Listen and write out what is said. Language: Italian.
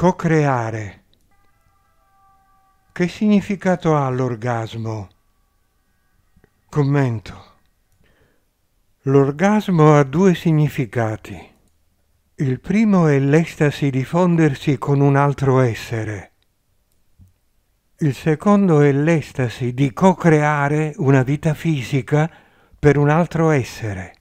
co-creare. Che significato ha l'orgasmo? Commento. L'orgasmo ha due significati. Il primo è l'estasi di fondersi con un altro essere. Il secondo è l'estasi di co-creare una vita fisica per un altro essere.